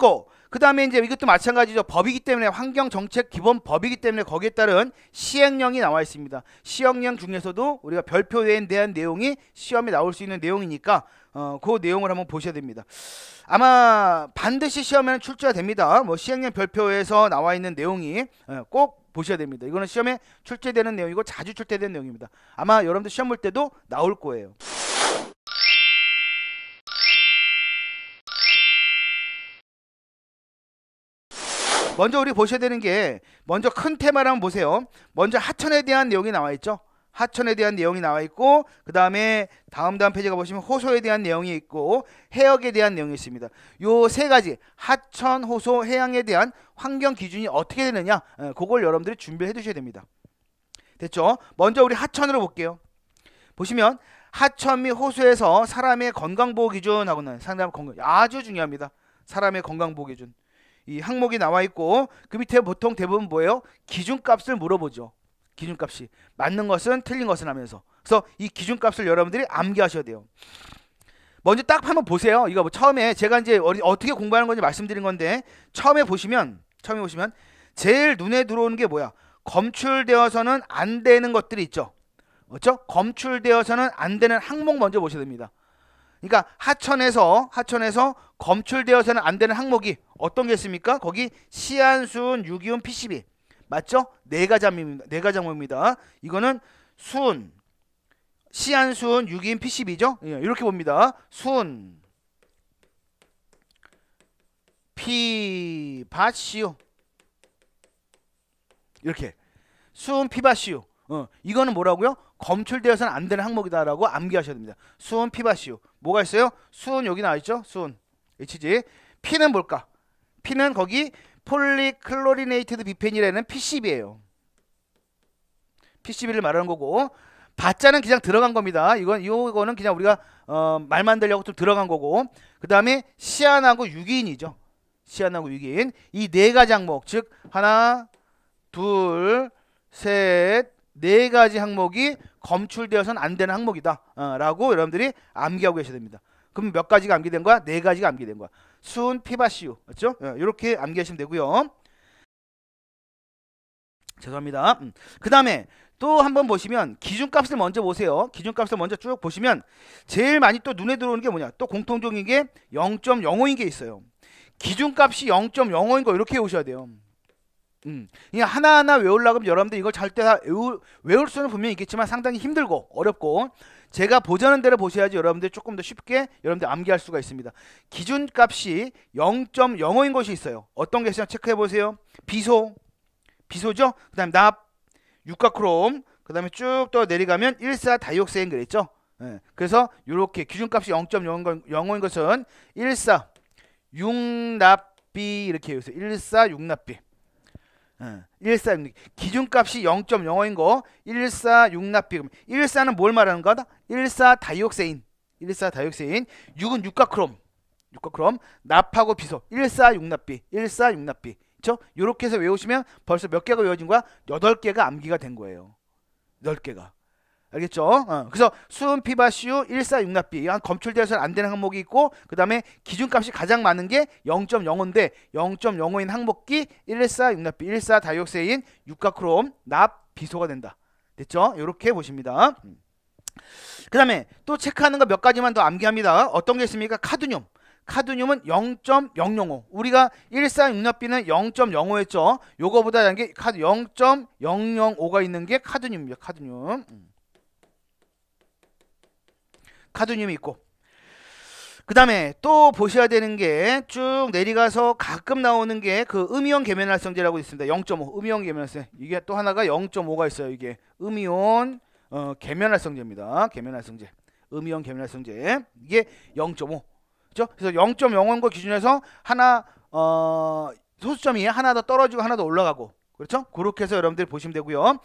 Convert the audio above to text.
됐고 그 다음에 이제 이것도 마찬가지죠. 법이기 때문에 환경정책 기본 법이기 때문에 거기에 따른 시행령이 나와 있습니다. 시행령 중에서도 우리가 별표에 대한 내용이 시험에 나올 수 있는 내용이니까 어, 그 내용을 한번 보셔야 됩니다. 아마 반드시 시험에는 출제가 됩니다. 뭐 시행령 별표에서 나와 있는 내용이 예, 꼭 보셔야 됩니다. 이거는 시험에 출제되는 내용이고 자주 출제되는 내용입니다. 아마 여러분들 시험 볼 때도 나올 거예요. 먼저 우리 보셔야 되는 게 먼저 큰 테마를 한번 보세요. 먼저 하천에 대한 내용이 나와 있죠. 하천에 대한 내용이 나와 있고 그 다음에 다음 다음 페이지가 보시면 호소에 대한 내용이 있고 해역에 대한 내용이 있습니다. 요 세 가지 하천, 호소, 해양에 대한 환경 기준이 어떻게 되느냐 예, 그걸 여러분들이 준비해 두셔야 됩니다. 됐죠? 먼저 우리 하천으로 볼게요. 보시면 하천 및 호수에서 사람의 건강 보호 기준하고는 상당히 건강 아주 중요합니다. 사람의 건강 보호 기준. 이 항목이 나와 있고 그 밑에 보통 대부분 뭐예요? 기준값을 물어보죠. 기준값이 맞는 것은 틀린 것은 하면서 그래서 이 기준값을 여러분들이 암기하셔야 돼요. 먼저 딱 한번 보세요. 이거 뭐 처음에 제가 이제 어떻게 공부하는 건지 말씀드린 건데 처음에 보시면 처음에 보시면 제일 눈에 들어오는 게 뭐야? 검출되어서는 안 되는 것들이 있죠. 그렇죠? 검출되어서는 안 되는 항목 먼저 보셔야 됩니다. 그러니까 하천에서 하천에서 검출되어서는 안 되는 항목이 어떤 게 있습니까? 거기 시안순, 유기온 PCB 맞죠? 네 가지입니다. 네 가지 항목입니다. 이거는 순, 시안순, 유기온 PCB죠? 이렇게 봅니다. 순, 피, 바, 시오 이렇게 순, 피, 바, 시오 어, 이거는 뭐라고요? 검출되어서는 안 되는 항목이다라고 암기하셔야 됩니다. 수 피바시오. 뭐가 있어요? 수은 여기 나와 있죠? 수은 HG. 피는 뭘까? 피는 거기 폴리클로리네이티드 비펜이라는 PCB예요. PCB를 말하는 거고 바자는 그냥 들어간 겁니다. 이건 이거는 그냥 우리가 어, 말 만들려고 좀 들어간 거고 그 다음에 시안하고 유기인이죠. 시안하고 유기인 이 네 가지 항목 즉 하나 둘셋 네 가지 항목이 검출되어서는 안 되는 항목이다라고 어, 여러분들이 암기하고 계셔야 됩니다. 그럼 몇 가지가 암기된 거야? 네 가지가 암기된 거야. 순, 피바시우, 맞죠? 이렇게 어, 암기하시면 되고요. 죄송합니다. 음. 그 다음에 또 한번 보시면 기준값을 먼저 보세요. 기준값을 먼저 쭉 보시면 제일 많이 또 눈에 들어오는 게 뭐냐? 또 공통적인 게 0.05인 게 있어요. 기준값이 0.05인 거 이렇게 오셔야 돼요. 음. 그냥 하나하나 외울라 그러면 여러분들 이걸 절대 다 외울, 외울 수는 분명히 있겠지만 상당히 힘들고 어렵고 제가 보자는 대로 보셔야지 여러분들이 조금 더 쉽게 여러분들 암기할 수가 있습니다. 기준값이 0.05인 것이 있어요. 어떤 게 있어요? 체크해 보세요. 비소, 비소죠? 그 다음에 납, 육각크롬, 그 다음에 쭉 더 내려가면 14다이옥세인 그랬죠? 예. 그래서 이렇게 기준값이 0.05인 것은 14, 6납비 이렇게 해서 14, 6납비 146 예, 기준값이 0.05인 거 146납비 그1 4는뭘 말하는 거다? 14 다이옥세인 114 다이옥세인 6은 육각크롬 육각크롬 납하고 비소 146납비 146납비 그쵸? 요렇게 해서 외우시면 벌써 몇 개가 외워진 거야? 8개가 암기가 된 거예요 8개가 알겠죠? 어. 그래서 수은 피바시오 1 4 6납비한 검출되어서는 안 되는 항목이 있고 그 다음에 기준값이 가장 많은 게 0.05인데 0.05인 항목기1 4 6납비14 다이옥세인 육각크롬 납 비소가 된다. 됐죠? 이렇게 보십니다. 음. 그 다음에 또 체크하는 거 몇 가지만 더 암기합니다. 어떤 게 있습니까? 카드뮴. 카드뮴은 0.005. 우리가 146납비는 0.05였죠. 요거보다 게 카드 0.005가 있는 게 카드뮴입니다. 카드뮴. 음. 카드뮴이 있고 그 다음에 또 보셔야 되는 게 쭉 내려가서 가끔 나오는 게 그 음이온 계면활성제라고 있습니다. 0.5 음이온 계면활성 제 이게 또 하나가 0.5가 있어요. 이게 음이온 어, 계면활성제입니다. 계면활성제 음이온 계면활성제 이게 0.5 그죠? 그래서 0.0원거 기준에서 하나 어, 소수점이 하나 더 떨어지고 하나 더 올라가고 그렇죠? 그렇게 해서 여러분들이 보시면 되고요.